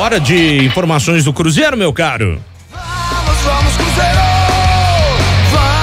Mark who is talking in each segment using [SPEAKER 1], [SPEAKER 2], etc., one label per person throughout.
[SPEAKER 1] Hora de informações do Cruzeiro, meu caro. Vamos, vamos, Cruzeiro!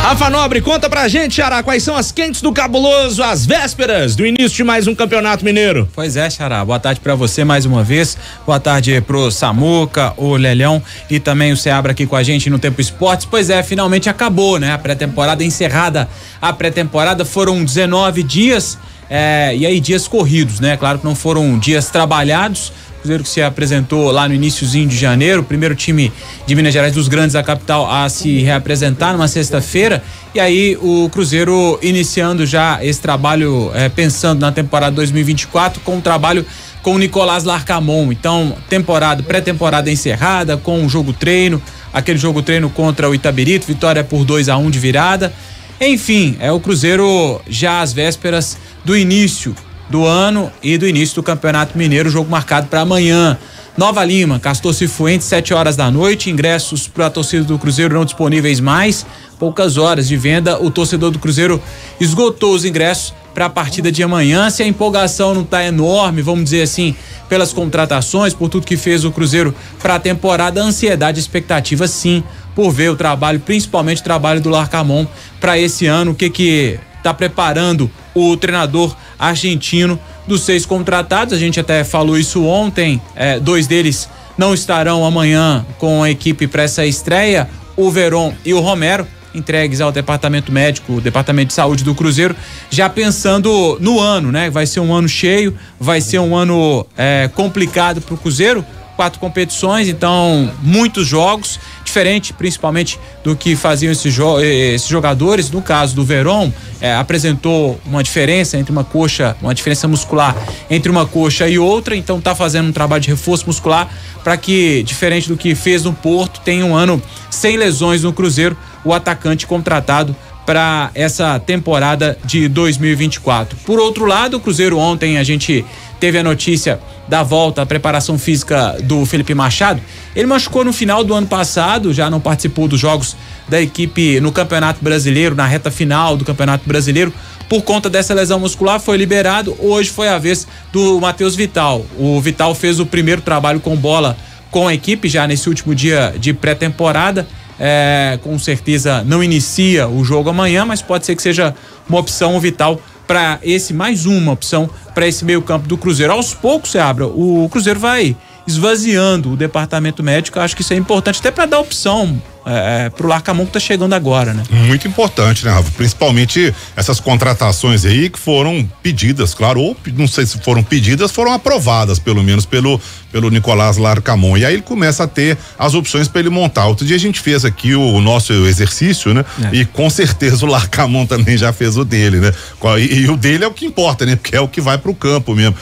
[SPEAKER 1] Rafa Nobre, conta pra gente, Xará, quais são as quentes do cabuloso às vésperas do início de mais um campeonato mineiro?
[SPEAKER 2] Pois é, Xará, boa tarde pra você mais uma vez, boa tarde pro Samuca, o Lelhão e também o Seabra aqui com a gente no Tempo Esportes. Pois é, finalmente acabou, né? A pré-temporada encerrada. A pré-temporada foram 19 dias, é, e aí dias corridos, né? Claro que não foram dias trabalhados, Cruzeiro que se apresentou lá no iníciozinho de janeiro, primeiro time de Minas Gerais dos grandes da capital a se reapresentar numa sexta-feira. E aí o Cruzeiro iniciando já esse trabalho, é, pensando na temporada 2024, com o um trabalho com o Nicolás Larcamon. Então, temporada, pré-temporada encerrada, com o um jogo treino, aquele jogo treino contra o Itabirito, vitória por 2 a 1 um de virada. Enfim, é o Cruzeiro já às vésperas do início do ano e do início do Campeonato Mineiro, jogo marcado para amanhã. Nova Lima, Castor Cifuentes, 7 horas da noite. Ingressos para a torcida do Cruzeiro não disponíveis mais. Poucas horas de venda. O torcedor do Cruzeiro esgotou os ingressos para a partida de amanhã. Se a empolgação não está enorme, vamos dizer assim, pelas contratações, por tudo que fez o Cruzeiro para a temporada, ansiedade e expectativa sim por ver o trabalho, principalmente o trabalho do Larcamon para esse ano, o que que está preparando o treinador argentino dos seis contratados. A gente até falou isso ontem. É, dois deles não estarão amanhã com a equipe para essa estreia: o Veron e o Romero, entregues ao departamento médico, o departamento de saúde do Cruzeiro, já pensando no ano, né? Vai ser um ano cheio, vai ser um ano é, complicado para o Cruzeiro. Quatro competições, então muitos jogos diferente, principalmente do que faziam esses, jo eh, esses jogadores. No caso do Verón é, apresentou uma diferença entre uma coxa, uma diferença muscular entre uma coxa e outra, então está fazendo um trabalho de reforço muscular para que, diferente do que fez no Porto, tenha um ano sem lesões no Cruzeiro, o atacante contratado para essa temporada de 2024. Por outro lado, o Cruzeiro ontem a gente teve a notícia da volta à preparação física do Felipe Machado. Ele machucou no final do ano passado, já não participou dos jogos da equipe no Campeonato Brasileiro, na reta final do Campeonato Brasileiro. Por conta dessa lesão muscular, foi liberado. Hoje foi a vez do Matheus Vital. O Vital fez o primeiro trabalho com bola com a equipe já nesse último dia de pré-temporada é, com certeza não inicia o jogo amanhã, mas pode ser que seja uma opção vital para esse mais uma opção para esse meio-campo do Cruzeiro. Aos poucos se abra, o Cruzeiro vai esvaziando o departamento médico. Acho que isso é importante até para dar opção é, é, pro Larcamon que tá chegando agora, né? Muito importante, né, Rafa? Principalmente essas
[SPEAKER 3] contratações aí que foram pedidas, claro, ou não sei se foram pedidas, foram aprovadas, pelo menos, pelo, pelo Nicolás Larcamon. E aí ele começa a ter as opções para ele montar. Outro dia a gente fez aqui o, o nosso exercício, né? É. E com certeza o Larcamon também já fez o dele, né? E, e, o dele é o que importa, né? Porque é o que vai pro campo mesmo.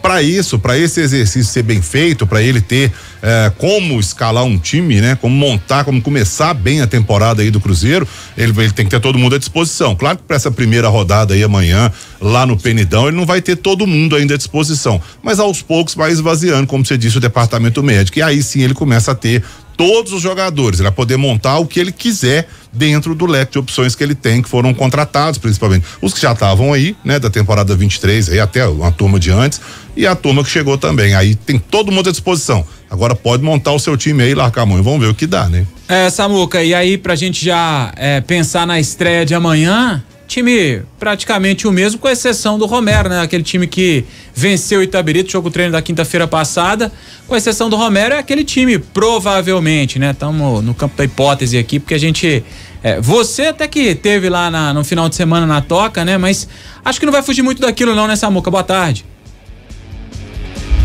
[SPEAKER 3] Para isso, para esse exercício ser bem feito, para ele ter é, como escalar um time, né? Como montar, como começar bem a temporada aí do Cruzeiro, ele, ele tem que ter todo mundo à disposição. Claro que para essa primeira rodada aí amanhã, lá no Penidão, ele não vai ter todo mundo ainda à disposição, mas aos poucos vai esvaziando, como você disse, o departamento médico. E aí sim ele começa a ter todos os jogadores. Ele vai poder montar o que ele quiser dentro do leque de opções que ele tem, que foram contratados, principalmente. Os que já estavam aí, né, da temporada 23, aí até uma turma de antes, e a turma que chegou também. Aí tem todo mundo à disposição. Agora pode montar o seu time aí, largar a mão e vamos ver o que dá, né?
[SPEAKER 2] É, Samuca, e aí pra gente já é, pensar na estreia de amanhã, Time praticamente o mesmo, com exceção do Romero, né? Aquele time que venceu o Itabirito, jogo treino da quinta-feira passada. Com exceção do Romero, é aquele time, provavelmente, né? Estamos no campo da hipótese aqui, porque a gente. É, você até que teve lá na, no final de semana na toca, né? Mas acho que não vai fugir muito daquilo, não, né, Samuca? Boa tarde.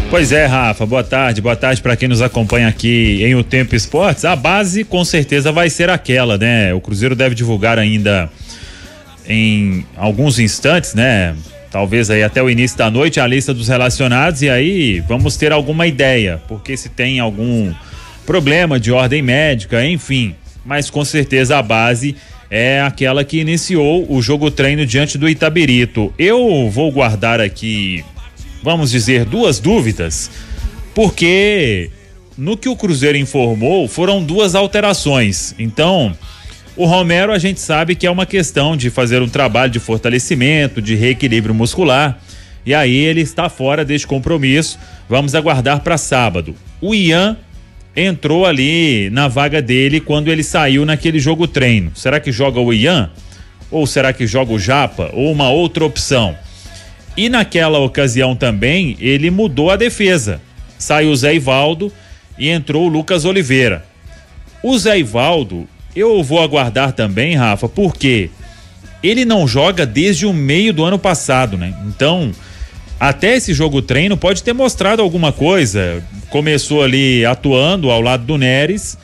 [SPEAKER 4] Pois é, Rafa, boa tarde, boa tarde para quem nos acompanha aqui em O Tempo Esportes. A base com certeza vai ser aquela, né? O Cruzeiro deve divulgar ainda em alguns instantes, né? Talvez aí até o início da noite a lista dos relacionados e aí vamos ter alguma ideia, porque se tem algum problema de ordem médica, enfim. Mas com certeza a base é aquela que iniciou o jogo treino diante do Itabirito. Eu vou guardar aqui, vamos dizer, duas dúvidas, porque no que o Cruzeiro informou foram duas alterações. Então, o Romero a gente sabe que é uma questão de fazer um trabalho de fortalecimento, de reequilíbrio muscular. E aí ele está fora deste compromisso. Vamos aguardar para sábado. O Ian entrou ali na vaga dele quando ele saiu naquele jogo treino. Será que joga o Ian? Ou será que joga o Japa? Ou uma outra opção? E naquela ocasião também ele mudou a defesa. Saiu o Zé Ivaldo e entrou o Lucas Oliveira. O Zé Ivaldo eu vou aguardar também, Rafa, porque ele não joga desde o meio do ano passado, né? Então, até esse jogo treino pode ter mostrado alguma coisa. Começou ali atuando ao lado do Neres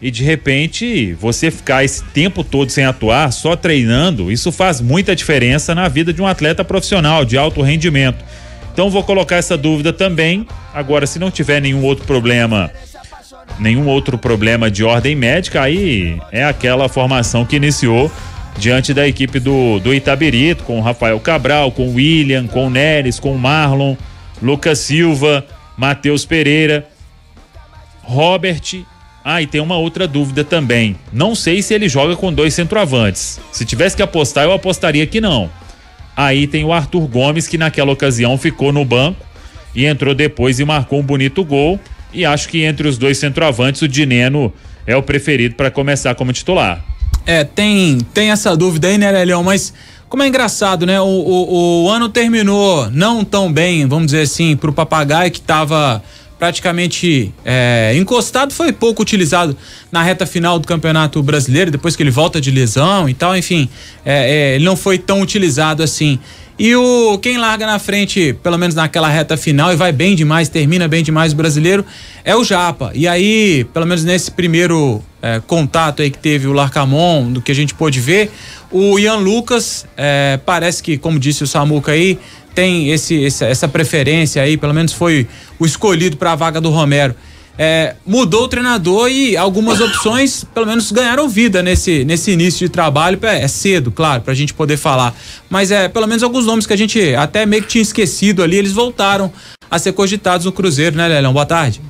[SPEAKER 4] e de repente você ficar esse tempo todo sem atuar, só treinando, isso faz muita diferença na vida de um atleta profissional de alto rendimento. Então vou colocar essa dúvida também. Agora, se não tiver nenhum outro problema nenhum outro problema de ordem médica, aí é aquela formação que iniciou diante da equipe do, do Itabirito, com o Rafael Cabral, com o William, com o Neres, com o Marlon, Lucas Silva, Matheus Pereira, Robert. Ah, e tem uma outra dúvida também. Não sei se ele joga com dois centroavantes. Se tivesse que apostar, eu apostaria que não. Aí tem o Arthur Gomes, que naquela ocasião ficou no banco e entrou depois e marcou um bonito gol. E acho que entre os dois centroavantes, o Dineno é o preferido para começar como titular. É, tem, tem essa dúvida aí, né, Lelhão? Mas como é
[SPEAKER 2] engraçado, né? O, o, o, ano terminou não tão bem, vamos dizer assim, para o papagaio que estava praticamente é, encostado, foi pouco utilizado na reta final do Campeonato Brasileiro, depois que ele volta de lesão e tal, enfim, é, é, ele não foi tão utilizado assim. E o quem larga na frente, pelo menos naquela reta final, e vai bem demais, termina bem demais o brasileiro, é o Japa. E aí, pelo menos nesse primeiro é, contato aí que teve o Larcamon, do que a gente pôde ver, o Ian Lucas, é, parece que, como disse o Samuca aí, tem esse, esse, essa preferência aí, pelo menos foi o escolhido para a vaga do Romero é, mudou o treinador e algumas opções, pelo menos, ganharam vida nesse, nesse início de trabalho. É, é cedo, claro, para a gente poder falar. Mas é, pelo menos alguns nomes que a gente até meio que tinha esquecido ali, eles voltaram a ser cogitados no Cruzeiro, né, Lelão? Boa tarde.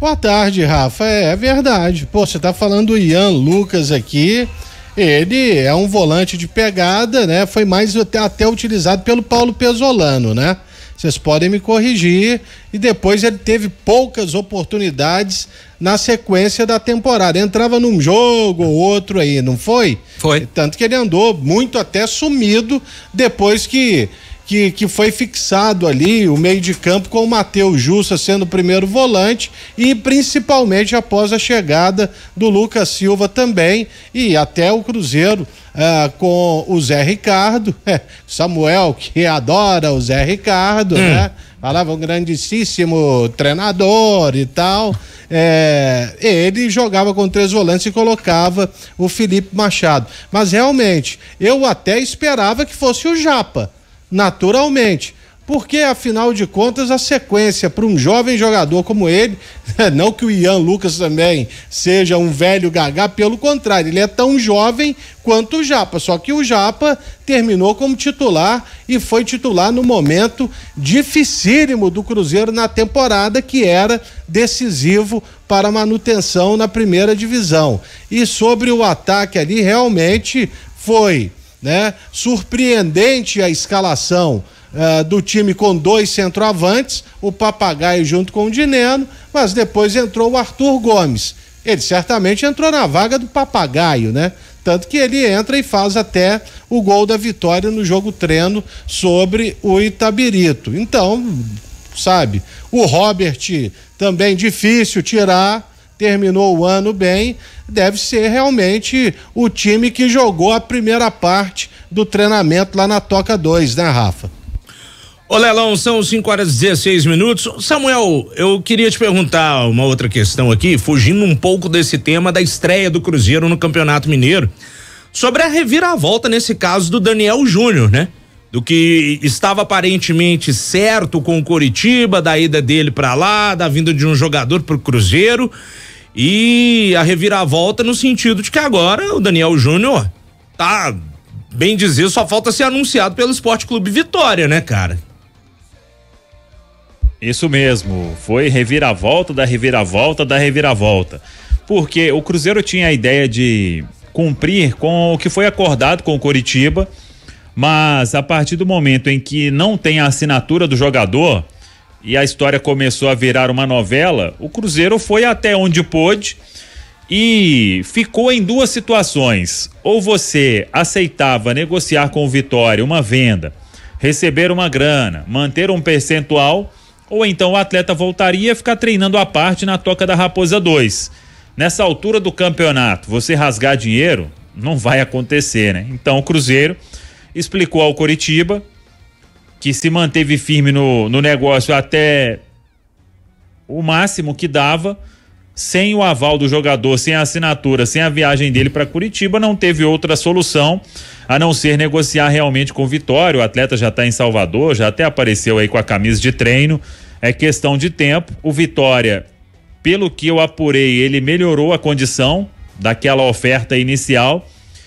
[SPEAKER 5] Boa tarde, Rafa. É, é verdade. Pô, você tá falando do Ian Lucas aqui. Ele é um volante de pegada, né? Foi mais até, até utilizado pelo Paulo Pesolano, né? Vocês podem me corrigir. E depois ele teve poucas oportunidades na sequência da temporada. Entrava num jogo ou outro aí, não foi? Foi. Tanto que ele andou muito até sumido depois que que, que foi fixado ali o meio de campo com o Matheus Justa sendo o primeiro volante e principalmente após a chegada do Lucas Silva também e até o Cruzeiro ah, com o Zé Ricardo, é, Samuel que adora o Zé Ricardo, hum. né? Falava um grandíssimo treinador e tal. É, ele jogava com três volantes e colocava o Felipe Machado. Mas realmente, eu até esperava que fosse o Japa naturalmente. Porque, afinal de contas, a sequência para um jovem jogador como ele, não que o Ian Lucas também seja um velho gagá, pelo contrário, ele é tão jovem quanto o Japa. Só que o Japa terminou como titular e foi titular no momento dificílimo do Cruzeiro na temporada, que era decisivo para manutenção na primeira divisão. E sobre o ataque ali, realmente foi né? Surpreendente a escalação uh, do time com dois centroavantes, o Papagaio junto com o Dineno, mas depois entrou o Arthur Gomes. Ele certamente entrou na vaga do Papagaio, né? Tanto que ele entra e faz até o gol da vitória no jogo treino sobre o Itabirito. Então, sabe, o Robert também difícil tirar terminou o ano bem, deve ser realmente o time que jogou a primeira parte do treinamento lá na Toca 2, né, Rafa?
[SPEAKER 1] Ô Lelão, são 5 horas e 16 minutos. Samuel, eu queria te perguntar uma outra questão aqui, fugindo um pouco desse tema da estreia do Cruzeiro no Campeonato Mineiro, sobre a reviravolta nesse caso do Daniel Júnior, né? Do que estava aparentemente certo com o Coritiba, da ida dele para lá, da vinda de um jogador pro Cruzeiro. E a reviravolta no sentido de que agora o Daniel Júnior tá, bem dizer, só falta ser anunciado
[SPEAKER 4] pelo Esporte Clube Vitória, né, cara? Isso mesmo, foi reviravolta da reviravolta da reviravolta. Porque o Cruzeiro tinha a ideia de cumprir com o que foi acordado com o Coritiba, mas a partir do momento em que não tem a assinatura do jogador, e a história começou a virar uma novela, o Cruzeiro foi até onde pôde e ficou em duas situações. Ou você aceitava negociar com o Vitória uma venda, receber uma grana, manter um percentual, ou então o atleta voltaria a ficar treinando à parte na Toca da Raposa 2. Nessa altura do campeonato, você rasgar dinheiro não vai acontecer, né? Então o Cruzeiro explicou ao Coritiba que se manteve firme no, no negócio até o máximo que dava, sem o aval do jogador, sem a assinatura, sem a viagem dele para Curitiba, não teve outra solução a não ser negociar realmente com o Vitória. O atleta já está em Salvador, já até apareceu aí com a camisa de treino. É questão de tempo. O Vitória, pelo que eu apurei, ele melhorou a condição daquela oferta inicial.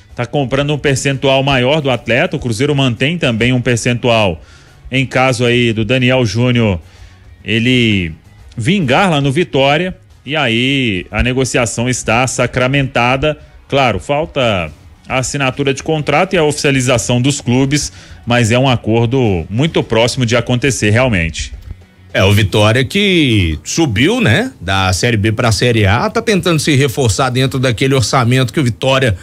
[SPEAKER 4] Está comprando um percentual maior do atleta. O Cruzeiro mantém também um percentual em caso aí do Daniel Júnior ele vingar lá no Vitória e aí a negociação está sacramentada. Claro, falta a assinatura de contrato e a oficialização dos clubes, mas é um acordo muito próximo de acontecer realmente. É, o Vitória
[SPEAKER 1] que subiu, né, da Série B para a Série A, tá tentando se reforçar dentro daquele orçamento que o Vitória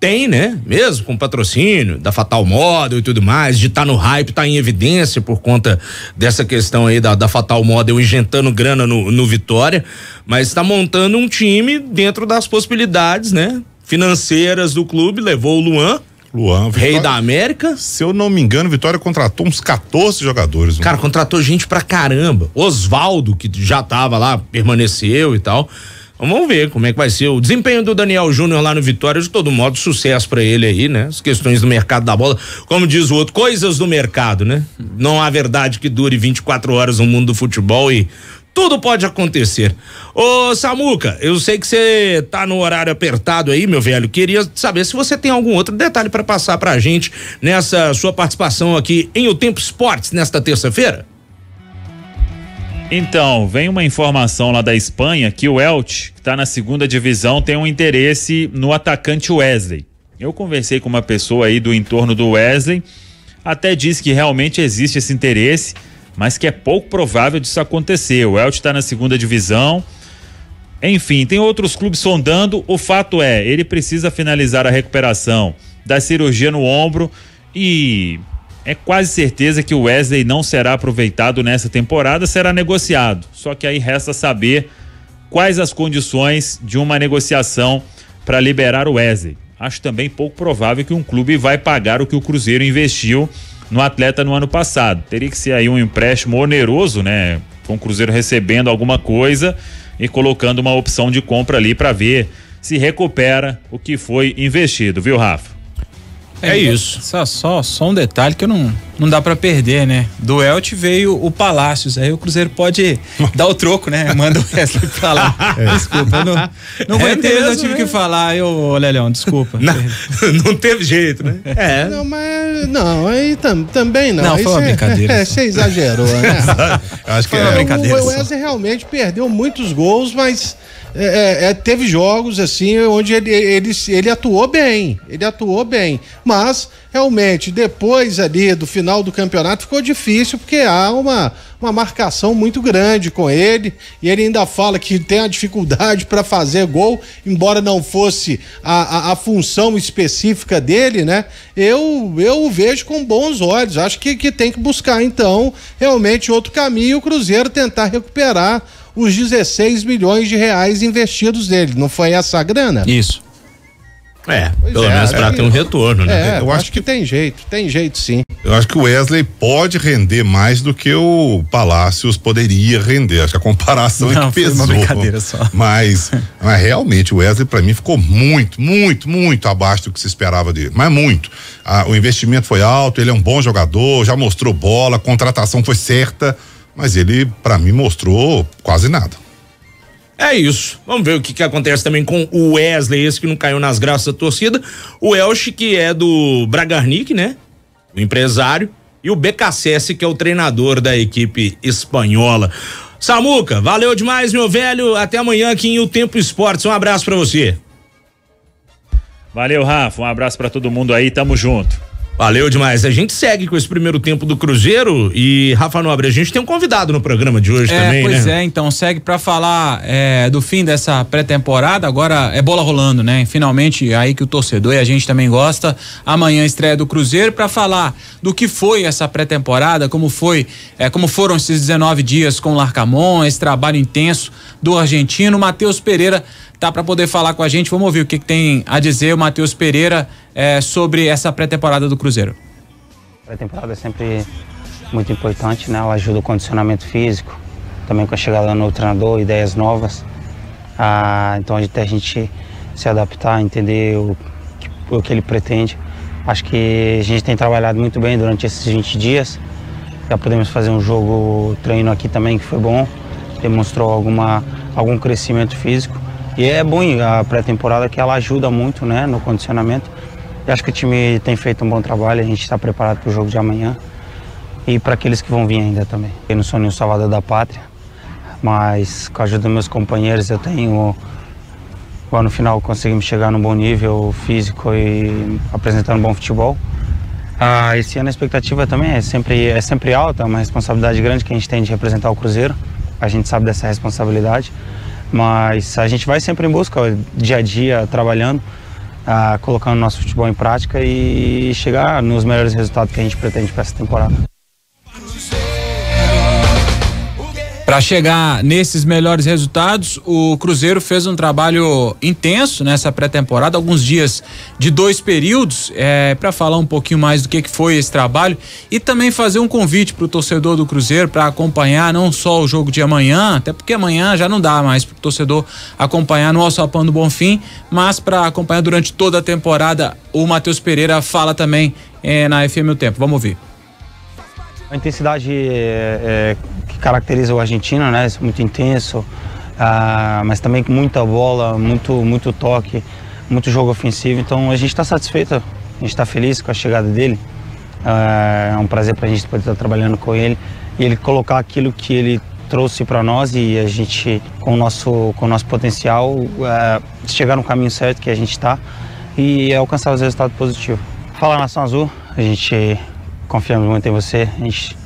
[SPEAKER 1] tem, né? Mesmo com patrocínio da Fatal Model e tudo mais, de estar tá no hype, tá em evidência por conta dessa questão aí da, da Fatal Model injetando grana no, no Vitória, mas está montando um time dentro das possibilidades, né? Financeiras do clube, levou o Luan. Luan, Vitória, Rei da América. Se eu não me engano, Vitória contratou uns 14 jogadores. Cara, contratou gente pra caramba. Osvaldo, que já tava lá, permaneceu e tal. Vamos ver como é que vai ser o desempenho do Daniel Júnior lá no Vitória. De todo modo, sucesso para ele aí, né? As questões do mercado da bola. Como diz o outro, coisas do mercado, né? Não há verdade que dure 24 horas no mundo do futebol e tudo pode acontecer. Ô, Samuca, eu sei que você tá no horário apertado aí, meu velho. Queria saber se você tem algum outro detalhe para passar pra gente nessa sua participação aqui em O Tempo Esportes nesta terça-feira.
[SPEAKER 4] Então, vem uma informação lá da Espanha que o Elche, que está na segunda divisão, tem um interesse no atacante Wesley. Eu conversei com uma pessoa aí do entorno do Wesley, até disse que realmente existe esse interesse, mas que é pouco provável disso acontecer. O Elche está na segunda divisão. Enfim, tem outros clubes sondando. O fato é, ele precisa finalizar a recuperação da cirurgia no ombro e é quase certeza que o Wesley não será aproveitado nessa temporada, será negociado. Só que aí resta saber quais as condições de uma negociação para liberar o Wesley. Acho também pouco provável que um clube vai pagar o que o Cruzeiro investiu no atleta no ano passado. Teria que ser aí um empréstimo oneroso, né? Com o Cruzeiro recebendo alguma coisa e colocando uma opção de compra ali para ver se recupera o que foi investido, viu, Rafa?
[SPEAKER 2] É, é isso. Só, só, só um detalhe que não, não dá para perder, né? Do Elche veio o Palácios, aí o Cruzeiro pode dar o troco, né? Manda o Wesley pra lá. É. Desculpa, não, não é aguentei, ter. mesmo, eu tive né? que falar, eu, Lelhão, desculpa. Não, não teve jeito, né? É. é. Não,
[SPEAKER 5] mas não, aí tam, também não. Não, foi uma brincadeira. É, você exagerou, né?
[SPEAKER 2] Acho que foi é uma brincadeira. O, o
[SPEAKER 5] Wesley realmente perdeu muitos gols, mas é, é, é, teve jogos assim onde ele, ele, ele atuou bem, ele atuou bem, mas realmente depois ali do final do campeonato ficou difícil porque há uma, uma marcação muito grande com ele e ele ainda fala que tem a dificuldade para fazer gol, embora não fosse a, a, a, função específica dele, né? Eu, eu o vejo com bons olhos, acho que, que tem que buscar então realmente outro caminho o Cruzeiro tentar recuperar os 16 milhões de reais investidos dele. Não foi essa a grana? Isso. É,
[SPEAKER 1] pois pelo é, menos para é, ter um retorno, né? É, eu acho, acho
[SPEAKER 5] que, que, tem jeito, tem jeito sim. Eu
[SPEAKER 3] acho que o Wesley pode render mais do que o Palácios poderia render. Acho que a comparação é Não, é que pesou. uma brincadeira só. Mas, mas realmente o Wesley para mim ficou muito, muito, muito abaixo do que se esperava dele. Mas muito. Ah, o investimento foi alto, ele é um bom jogador, já mostrou bola, a contratação foi certa. Mas ele, para mim, mostrou quase nada.
[SPEAKER 1] É isso. Vamos ver o que, que acontece também com o Wesley, esse que não caiu nas graças da torcida. O Elche, que é do Bragarnik, né? O empresário. E o BKSS, que é o treinador da equipe espanhola. Samuca, valeu demais, meu velho. Até amanhã aqui em O Tempo Esportes. Um abraço para você. Valeu, Rafa. Um abraço para todo mundo aí. Tamo junto. Valeu demais. A gente segue com esse primeiro tempo do Cruzeiro e Rafa Nobre, a gente tem um convidado no programa de hoje é, também, pois né? Pois é,
[SPEAKER 2] então segue para falar é, do fim dessa pré-temporada. Agora é bola rolando, né? Finalmente é aí que o torcedor e a gente também gosta. Amanhã estreia do Cruzeiro para falar do que foi essa pré-temporada, como foi, é, como foram esses 19 dias com o Larcamon, esse trabalho intenso do argentino Matheus Pereira tá para poder falar com a gente. Vamos ouvir o que, que tem a dizer o Matheus Pereira é, sobre essa pré-temporada do Cruzeiro.
[SPEAKER 6] Pré-temporada é sempre muito importante, né? Ela ajuda o condicionamento físico, também com a chegada do novo treinador, ideias novas. Ah, então até a gente se adaptar, entender o, o que ele pretende. Acho que a gente tem trabalhado muito bem durante esses 20 dias. Já podemos fazer um jogo treino aqui também que foi bom. Demonstrou alguma, algum crescimento físico. E é bom a pré-temporada que ela ajuda muito né, no condicionamento. e acho que o time tem feito um bom trabalho, a gente está preparado para o jogo de amanhã e para aqueles que vão vir ainda também. Eu não sou nenhum salvador da pátria, mas com a ajuda dos meus companheiros eu tenho. no final conseguimos chegar num bom nível físico e apresentar um bom futebol. Ah, esse ano a expectativa também é sempre, é sempre alta, é uma responsabilidade grande que a gente tem de representar o Cruzeiro. A gente sabe dessa responsabilidade. Mas a gente vai sempre em busca, dia a dia, trabalhando, ah, colocando nosso futebol em prática e chegar nos melhores resultados que a gente pretende para essa temporada. Para chegar
[SPEAKER 2] nesses melhores resultados, o Cruzeiro fez um trabalho intenso nessa pré-temporada, alguns dias de dois períodos, é, para falar um pouquinho mais do que, que foi esse trabalho e também fazer um convite para o torcedor do Cruzeiro para acompanhar não só o jogo de amanhã, até porque amanhã já não dá mais para o torcedor acompanhar no Alçapão do Bonfim, mas para acompanhar durante toda a temporada. O Matheus Pereira fala também é, na FM O Tempo. Vamos ouvir.
[SPEAKER 6] A intensidade é, é que caracteriza o argentino, né? É muito intenso, ah, mas também com muita bola, muito, muito toque, muito jogo ofensivo. Então a gente está satisfeito, a gente está feliz com a chegada dele. Ah, é um prazer para a gente poder estar tá trabalhando com ele e ele colocar aquilo que ele trouxe para nós e a gente, com o nosso, com o nosso potencial, ah, chegar no caminho certo que a gente está e alcançar os resultados positivos. Fala Nação Azul, a gente confiamos muito em você, a gente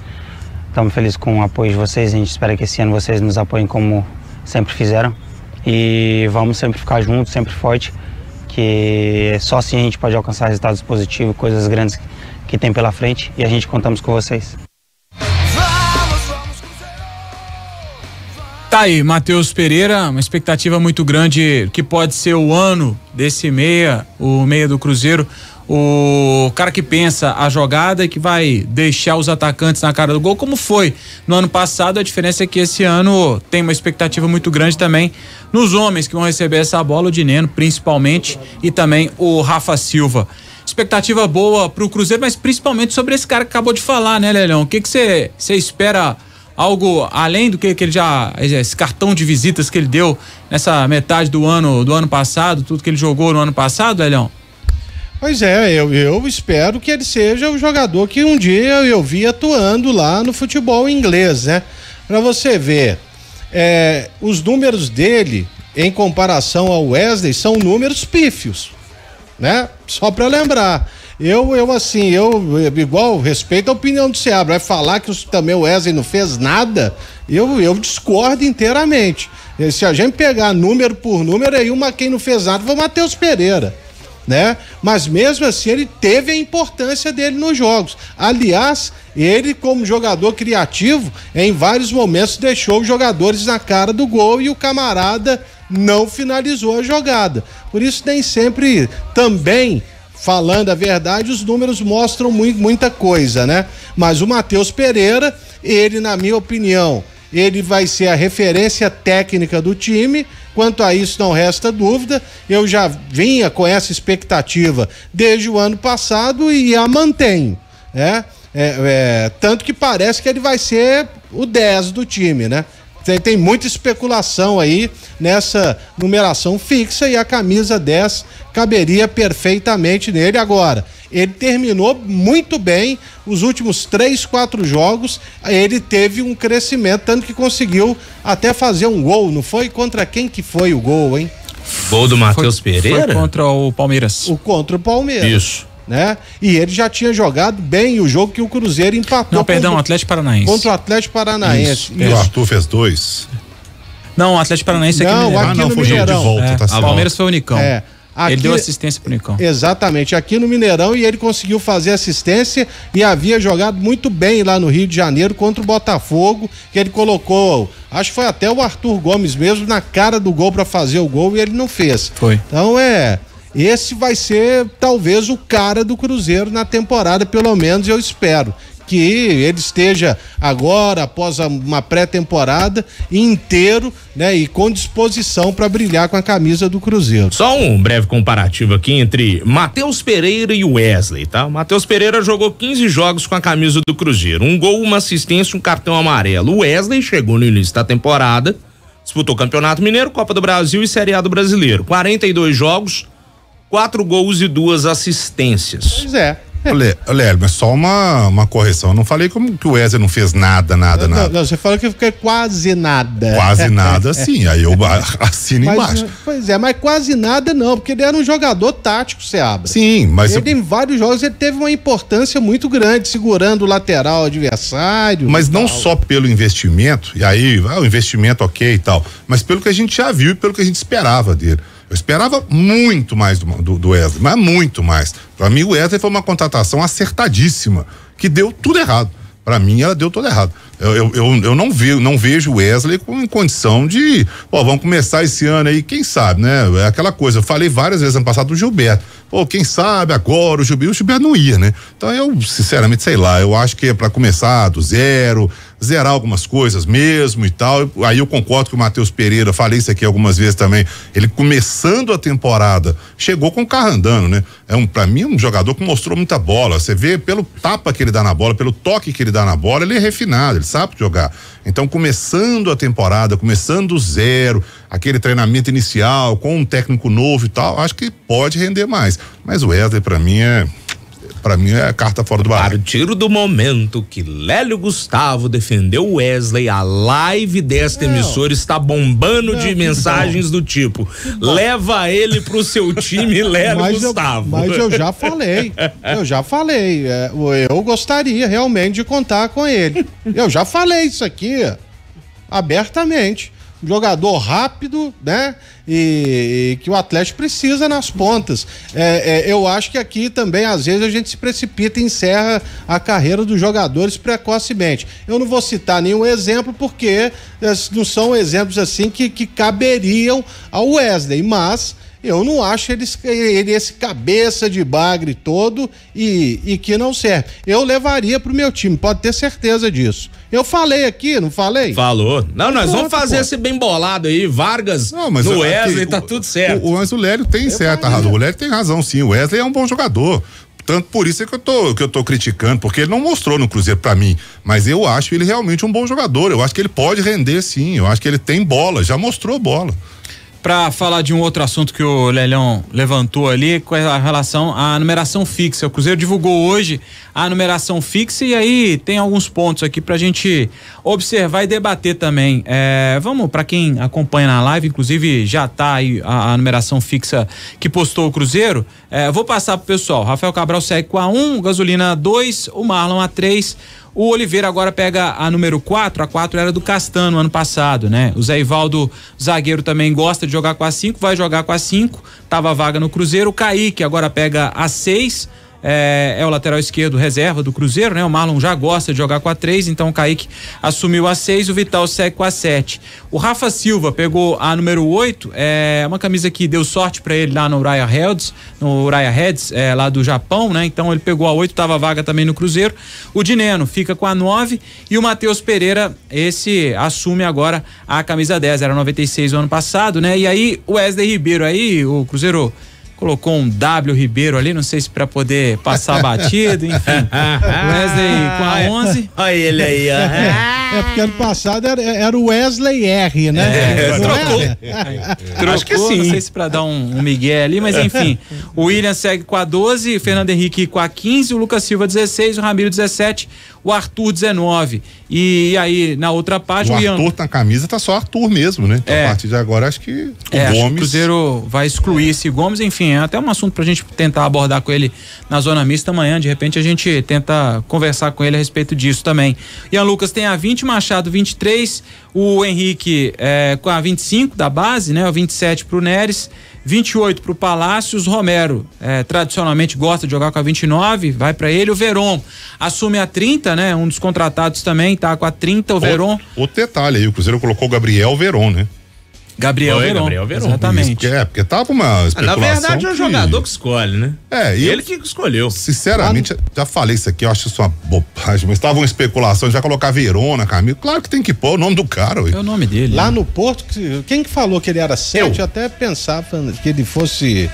[SPEAKER 6] Estamos felizes com o apoio de vocês. A gente espera que esse ano vocês nos apoiem como sempre fizeram. E vamos sempre ficar juntos, sempre forte, que só assim a gente pode alcançar resultados positivos, coisas grandes que tem pela frente. E a gente contamos com vocês.
[SPEAKER 2] Tá aí, Matheus Pereira, uma expectativa muito grande que pode ser o ano desse meia, o meia do Cruzeiro o cara que pensa a jogada e que vai deixar os atacantes na cara do gol, como foi no ano passado. A diferença é que esse ano tem uma expectativa muito grande também nos homens que vão receber essa bola, o Dineno principalmente e também o Rafa Silva. Expectativa boa para o Cruzeiro, mas principalmente sobre esse cara que acabou de falar, né, Lelão? O que você espera? algo além do que, que ele já esse cartão de visitas que ele deu nessa metade do ano do ano passado, tudo que ele jogou no ano passado, Elião?
[SPEAKER 5] Pois é, eu, eu espero que ele seja o jogador que um dia eu vi atuando lá no futebol inglês, né? Para você ver, é, os números dele em comparação ao Wesley são números pífios, né? Só para lembrar. Eu, eu assim, eu, igual respeito a opinião do Seabra, vai falar que os, também o Wesley não fez nada, eu, eu discordo inteiramente. Se a gente pegar número por número, aí uma quem não fez nada foi o Matheus Pereira né? Mas mesmo assim ele teve a importância dele nos jogos. Aliás, ele como jogador criativo, em vários momentos deixou os jogadores na cara do gol e o camarada não finalizou a jogada. Por isso nem sempre também falando a verdade, os números mostram muito, muita coisa, né? Mas o Matheus Pereira, ele na minha opinião, ele vai ser a referência técnica do time. Quanto a isso, não resta dúvida. Eu já vinha com essa expectativa desde o ano passado e a mantenho. Né? É, é, tanto que parece que ele vai ser o 10 do time, né? Tem, tem muita especulação aí nessa numeração fixa e a camisa 10 caberia perfeitamente nele agora. Ele terminou muito bem os últimos três, quatro jogos. Ele teve um crescimento, tanto que conseguiu até fazer um gol, não foi? Contra quem que foi o gol, hein?
[SPEAKER 1] Gol do Matheus Pereira? Foi contra
[SPEAKER 5] o Palmeiras. O contra o Palmeiras. Isso né? E ele já tinha jogado bem o jogo que o
[SPEAKER 2] Cruzeiro empatou. Não, perdão, contra, Atlético Paranaense. Contra o Atlético Paranaense. Isso, e o Arthur
[SPEAKER 3] fez dois.
[SPEAKER 2] Não, o Atlético Paranaense é não, aqui, aqui, ah, não, no foi Mineirão. de volta, tá é, tá certo. Palmeiras foi o Unicão. É. Aqui, ele deu assistência pro Nicão.
[SPEAKER 5] Exatamente, aqui no Mineirão e ele conseguiu fazer assistência e havia jogado muito bem lá no Rio de Janeiro contra o Botafogo, que ele colocou, acho que foi até o Arthur Gomes mesmo, na cara do gol para fazer o gol e ele não fez. Foi. Então é, esse vai ser talvez o cara do Cruzeiro na temporada, pelo menos eu espero que ele esteja agora, após uma pré-temporada, inteiro né, e com disposição para brilhar com a camisa do Cruzeiro. Só um
[SPEAKER 1] breve comparativo aqui entre Matheus Pereira e Wesley, tá? Matheus Pereira jogou 15 jogos com a camisa do Cruzeiro: um gol, uma assistência, um cartão amarelo. Wesley chegou no início da temporada, disputou Campeonato Mineiro, Copa do Brasil e Série A do Brasileiro. 42 jogos quatro gols e duas assistências. Pois
[SPEAKER 5] é. É.
[SPEAKER 3] Léo, mas só uma, uma correção. Eu não falei como que o Wesley não fez nada, nada, não, nada.
[SPEAKER 1] Não, você
[SPEAKER 5] falou que fiquei quase nada. Quase nada, sim. Aí eu
[SPEAKER 3] assino mas, embaixo. Eh,
[SPEAKER 5] pois é, mas quase nada não, porque ele era um jogador tático, você Sim, mas. Ele eu... em vários jogos ele teve uma importância muito grande, segurando o lateral adversário.
[SPEAKER 3] Mas não tal. só pelo investimento, e aí, ah, o investimento ok e tal, mas pelo que a gente já viu e pelo que a gente esperava dele. Eu esperava muito mais do, do, do Wesley, mas muito mais. Para mim, o Wesley foi uma contratação acertadíssima, que deu tudo errado. Para mim, ela deu tudo errado. Eu, eu, eu, eu não, vi, não vejo o Wesley com condição de. Pô, vamos começar esse ano aí, quem sabe, né? É aquela coisa. Eu falei várias vezes ano passado do Gilberto. Pô, quem sabe agora o Gilberto. O Gilberto não ia, né? Então eu, sinceramente, sei lá. Eu acho que é para começar do zero zerar algumas coisas mesmo e tal. Aí eu concordo com o Matheus Pereira, falei isso aqui algumas vezes também. Ele começando a temporada, chegou com o carro andando, né? É um, pra mim, é um jogador que mostrou muita bola. Você vê pelo tapa que ele dá na bola, pelo toque que ele dá na bola, ele é refinado, ele sabe jogar. Então, começando a temporada, começando do zero, aquele treinamento inicial, com um técnico novo e tal, acho que pode
[SPEAKER 1] render mais. Mas o Wesley, para mim, é para mim é carta fora do baralho. A partir do momento que Lélio Gustavo defendeu Wesley, a live desta não. emissora está bombando não, de mensagens do tipo: leva ele pro seu time, Lélio mas Gustavo. Eu, mas eu já
[SPEAKER 5] falei, eu já falei. É, eu gostaria realmente de contar com ele. Eu já falei isso aqui abertamente jogador rápido, né? E, e, que o Atlético precisa nas pontas. É, é, eu acho que aqui também, às vezes, a gente se precipita e encerra a carreira dos jogadores precocemente. Eu não vou citar nenhum exemplo, porque é, não são exemplos assim que, que caberiam ao Wesley, mas eu não acho ele, ele, esse cabeça de bagre todo e, e que não serve. Eu levaria para o meu time, pode ter certeza disso. Eu falei aqui, não falei? Falou. Não, nós vamos fazer pô. esse
[SPEAKER 1] bem bolado aí, Vargas, não, mas no é Wesley, aqui, tá tudo certo. O,
[SPEAKER 5] o, mas o Lélio tem eu certa falei. razão. O Lélio tem
[SPEAKER 3] razão, sim. O Wesley é um bom jogador. Tanto por isso é que eu tô, que eu tô criticando, porque ele não mostrou no Cruzeiro para mim. Mas eu acho ele realmente um bom jogador. Eu acho que ele pode render, sim. Eu acho que ele tem bola, já mostrou bola
[SPEAKER 2] para falar de um outro assunto que o Lelhão levantou ali, com a relação à numeração fixa. O Cruzeiro divulgou hoje a numeração fixa e aí tem alguns pontos aqui para a gente observar e debater também. É, vamos, para quem acompanha na live, inclusive já está aí a, a, numeração fixa que postou o Cruzeiro. É, vou passar pro pessoal. Rafael Cabral segue com a 1, um, gasolina 2, o Marlon a 3 o Oliveira agora pega a número 4, a 4 era do Castano ano passado, né? O Zé Ivaldo, zagueiro, também gosta de jogar com a 5, vai jogar com a 5, tava vaga no Cruzeiro. O Kaique agora pega a 6 é, é, o lateral esquerdo reserva do Cruzeiro, né? O Marlon já gosta de jogar com a 3, então o Kaique assumiu a 6, o Vital segue com a 7. O Rafa Silva pegou a número 8, é uma camisa que deu sorte para ele lá no Uraya Heads, no Uriah Heads, é, lá do Japão, né? Então ele pegou a 8, tava vaga também no Cruzeiro. O Dineno fica com a 9 e o Matheus Pereira, esse assume agora a camisa 10, era 96 o ano passado, né? E aí o Wesley Ribeiro aí, o Cruzeiro colocou um W Ribeiro ali, não sei se para poder passar batido, enfim. Wesley com a 11. Olha ele aí, ó.
[SPEAKER 5] É, é, porque ano passado era, era o Wesley R, né?
[SPEAKER 2] É, trocou. trocou. Acho que sim. Não sei se para dar um, um migué ali, mas enfim. O William segue com a 12, o Fernando Henrique com a 15, o Lucas Silva 16, o Ramiro 17, o Arthur 19. E, e aí, na outra página. O, o Arthur Ian...
[SPEAKER 3] Tá na camisa tá só Arthur mesmo, né? Então, é. a partir de agora, acho que o é, Gomes. Que o
[SPEAKER 2] Cruzeiro vai excluir esse Gomes, enfim, é até um assunto pra gente tentar abordar com ele na zona mista amanhã. De repente a gente tenta conversar com ele a respeito disso também. Ian Lucas tem a 20, Machado 23, o Henrique é, com a 25 da base, né? O 27 pro Neres. 28 para o Palácios, Romero é, tradicionalmente gosta de jogar com a 29, vai para ele. O Veron assume a 30, né? Um dos contratados também tá com a 30, o, o Veron. O detalhe aí, o Cruzeiro colocou o Gabriel Veron, né?
[SPEAKER 1] Gabriel Foi, Gabriel Exatamente.
[SPEAKER 3] é, porque tava tá uma ah, especulação. Na verdade, é o jogador
[SPEAKER 1] que escolhe, né?
[SPEAKER 3] É, e ele eu, que escolheu. Sinceramente, claro. já falei isso aqui, eu acho isso uma bobagem, mas tava uma especulação, já colocar Verona, Camilo. Claro que tem que pôr o nome do cara. Ui. É o nome dele. Lá né? no Porto,
[SPEAKER 5] quem que falou que ele era sete, eu, eu até pensava que ele fosse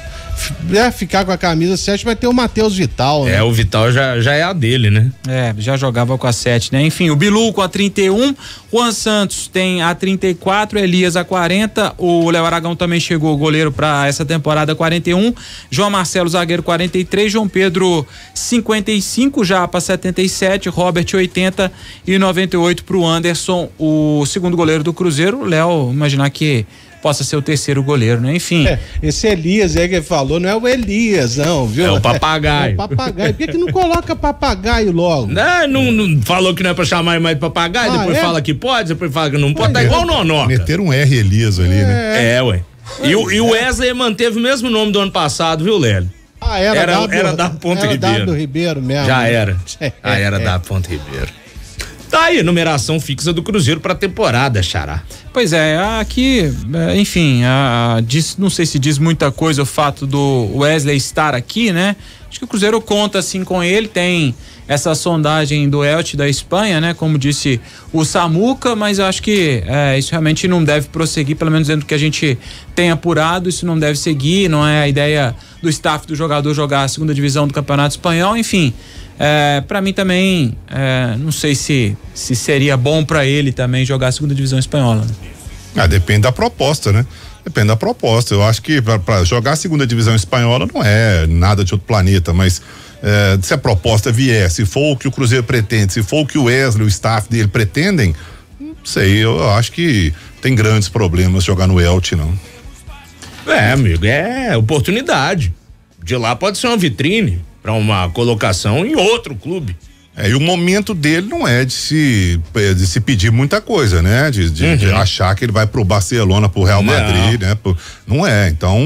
[SPEAKER 5] é, ficar com a camisa 7 vai ter o Matheus Vital, né? É, o
[SPEAKER 1] Vital já, já é a dele, né? É, já
[SPEAKER 2] jogava com a 7, né? Enfim, o Bilu com a 31, Juan Santos tem a 34, Elias a 40, 50. O Léo Aragão também chegou goleiro para essa temporada 41. João Marcelo zagueiro 43, João Pedro 55, já para 77, Robert 80 e 98 para o Anderson, o segundo goleiro do Cruzeiro. Léo, imaginar que possa ser o terceiro goleiro, né? Enfim. É, esse Elias aí que falou, não é o
[SPEAKER 1] Elias, não, viu? É o papagaio. É, o papagaio.
[SPEAKER 5] Por que, que não coloca papagaio logo? Não,
[SPEAKER 1] né? não, não falou que não é pra chamar mais papagaio, ah, depois é? fala que pode, depois fala que não pode, tá é. igual o Nonó. Meter um R Elias ali, né? É. é, ué. E o, e o Wesley manteve o mesmo nome do ano passado, viu, Lélio?
[SPEAKER 2] Ah, era, era, w, era da Ponta Ribeiro. Era da Ribeiro mesmo. Já né? era. É. Ah, era da
[SPEAKER 1] Ponte Ribeiro. Tá aí, numeração fixa do Cruzeiro para temporada, Xará.
[SPEAKER 2] Pois é, aqui, eh, enfim, a, a, diz, não sei se diz muita coisa o fato do Wesley estar aqui, né? Acho que o Cruzeiro conta assim com ele, tem essa sondagem do Elche da Espanha, né? Como disse o Samuca, mas acho que é, isso realmente não deve prosseguir, pelo menos dentro do que a gente tem apurado, isso não deve seguir, não é a ideia do staff do jogador jogar a segunda divisão do Campeonato Espanhol, enfim. É, para mim também, é, não sei se, se seria bom para ele também jogar a segunda divisão espanhola. Né? Ah,
[SPEAKER 3] depende da proposta, né? Depende da proposta. Eu acho que para jogar a segunda divisão espanhola não é nada de outro planeta, mas é, se a proposta vier, se for o que o Cruzeiro pretende, se for o que o Wesley, o staff dele pretendem, não sei, eu acho que tem grandes problemas jogar no Elche, não.
[SPEAKER 1] É, amigo, é oportunidade. De lá pode ser uma vitrine para uma colocação em outro clube. É, e o momento
[SPEAKER 3] dele não é de se, eh, de se pedir muita coisa, né? De, de, uhum. de achar que ele vai pro Barcelona, pro Real Madrid, não. né? Pro, não é. Então,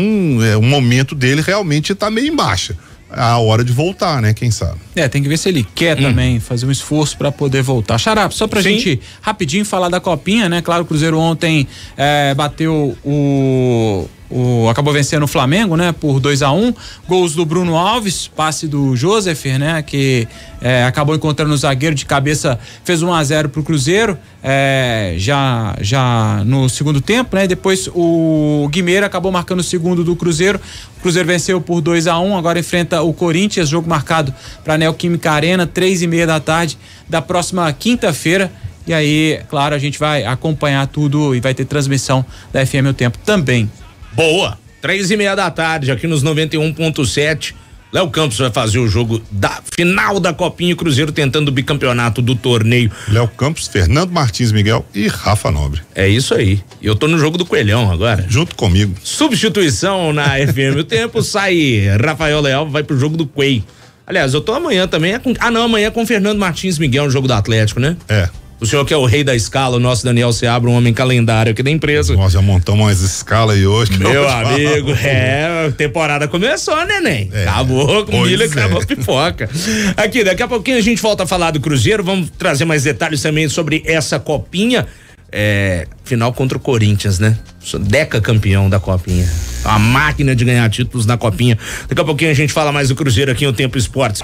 [SPEAKER 3] é, o momento dele realmente tá meio em baixa. É a hora de voltar, né? Quem sabe?
[SPEAKER 2] É, tem que ver se ele quer hum. também fazer um esforço para poder voltar. Xará, só pra Sim. gente rapidinho falar da copinha, né? Claro, o Cruzeiro ontem é, bateu o o, acabou vencendo o Flamengo, né? Por 2 a 1 um. Gols do Bruno Alves, passe do Joseph, né? Que é, acabou encontrando o zagueiro de cabeça, fez 1 um a 0 pro Cruzeiro, é, já, já no segundo tempo, né? Depois o Guimeira acabou marcando o segundo do Cruzeiro. O Cruzeiro venceu por 2 a 1 um, agora enfrenta o Corinthians, jogo marcado pra Neoquímica Arena, três e meia da tarde da próxima quinta-feira. E aí, claro, a gente vai acompanhar tudo e vai ter transmissão
[SPEAKER 1] da FM O Tempo também. Boa. Três e meia da tarde, aqui nos 91.7. Léo Campos vai fazer o jogo da final da Copinha e Cruzeiro tentando o bicampeonato do torneio. Léo Campos, Fernando Martins Miguel e Rafa Nobre. É isso aí. E eu tô no jogo do Coelhão agora. Junto comigo. Substituição na FM. O tempo sai. Rafael Leal vai pro jogo do Quei. Aliás, eu tô amanhã também. É ah, não, amanhã é com Fernando Martins Miguel no jogo do Atlético, né? É. O senhor que é o rei da escala, o nosso Daniel abre um homem calendário aqui da empresa. Nós já montamos mais escala aí hoje. Meu amigo, é, a temporada começou, neném. É, acabou com milho, é. acabou pipoca. Aqui, daqui a pouquinho a gente volta a falar do Cruzeiro, vamos trazer mais detalhes também sobre essa copinha. É, final contra o Corinthians, né? Sou deca campeão da Copinha. A máquina de ganhar títulos na Copinha. Daqui a pouquinho a gente fala mais do Cruzeiro aqui no Tempo Esportes.